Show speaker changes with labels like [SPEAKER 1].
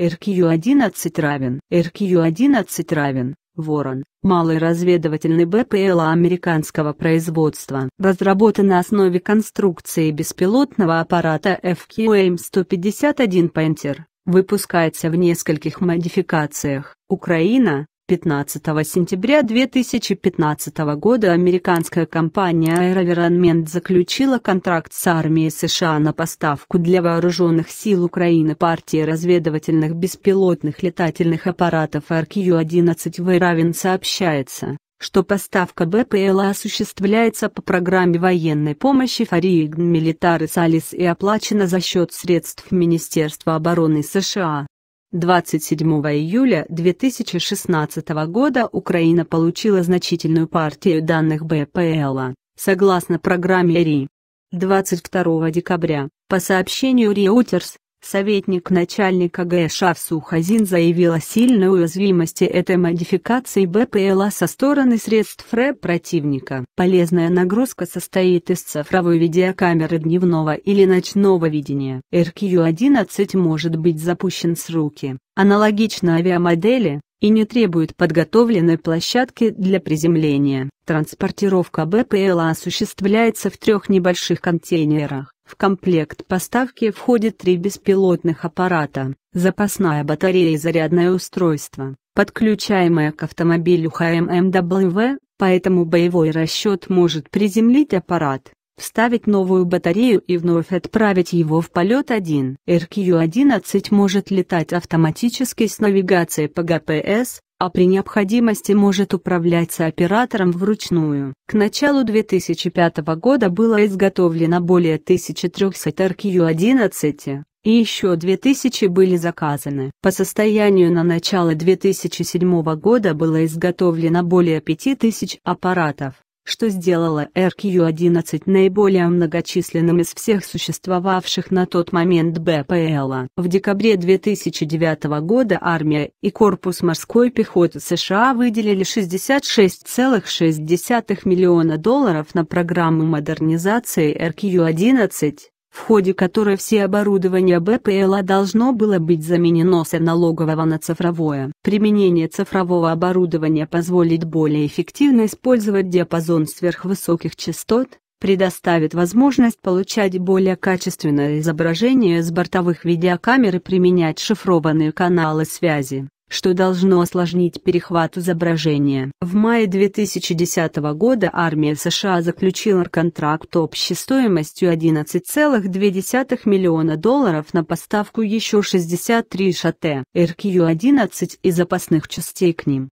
[SPEAKER 1] РКЮ-11 равен, РКЮ-11 равен, Ворон, малый разведывательный БПЛА американского производства, разработан на основе конструкции беспилотного аппарата FQM-151 Panther, эм выпускается в нескольких модификациях. Украина, 15 сентября 2015 года американская компания AeroVironment заключила контракт с армией США на поставку для вооруженных сил Украины партии разведывательных беспилотных летательных аппаратов RQ-11В равен сообщается, что поставка БПЛА осуществляется по программе военной помощи Фаригн Militaris Алис и оплачена за счет средств Министерства обороны США. 27 июля 2016 года Украина получила значительную партию данных БПЛА, согласно программе РИ. 22 декабря, по сообщению Reuters, Советник начальника ГЭШ Сухазин заявил о сильной уязвимости этой модификации БПЛА со стороны средств РЭП противника. Полезная нагрузка состоит из цифровой видеокамеры дневного или ночного видения. RQ-11 может быть запущен с руки. Аналогично авиамодели, и не требует подготовленной площадки для приземления. Транспортировка БПЛА осуществляется в трех небольших контейнерах. В комплект поставки входит три беспилотных аппарата, запасная батарея и зарядное устройство, подключаемое к автомобилю ХММВ, поэтому боевой расчет может приземлить аппарат вставить новую батарею и вновь отправить его в полет один. RQ-11 может летать автоматически с навигацией по ГПС, а при необходимости может управляться оператором вручную. К началу 2005 года было изготовлено более 1300 RQ-11, и еще 2000 были заказаны. По состоянию на начало 2007 года было изготовлено более 5000 аппаратов что сделало RQ-11 наиболее многочисленным из всех существовавших на тот момент БПЛа. В декабре 2009 года армия и Корпус морской пехоты США выделили 66,6 миллиона долларов на программу модернизации RQ-11, в ходе которой все оборудование БПЛА должно было быть заменено с аналогового на цифровое. Применение цифрового оборудования позволит более эффективно использовать диапазон сверхвысоких частот, предоставит возможность получать более качественное изображение с бортовых видеокамер и применять шифрованные каналы связи что должно осложнить перехват изображения. В мае 2010 года армия США заключила контракт общей стоимостью 11,2 миллиона долларов на поставку еще 63 ШТ РКЮ-11 и запасных частей к ним.